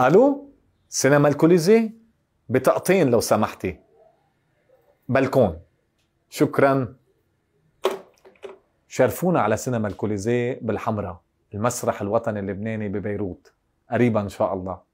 الو سينما الكوليزي بطاقتين لو سمحتي بلكون شكرا شرفونا على سينما الكوليزي بالحمراء المسرح الوطني اللبناني ببيروت قريبا ان شاء الله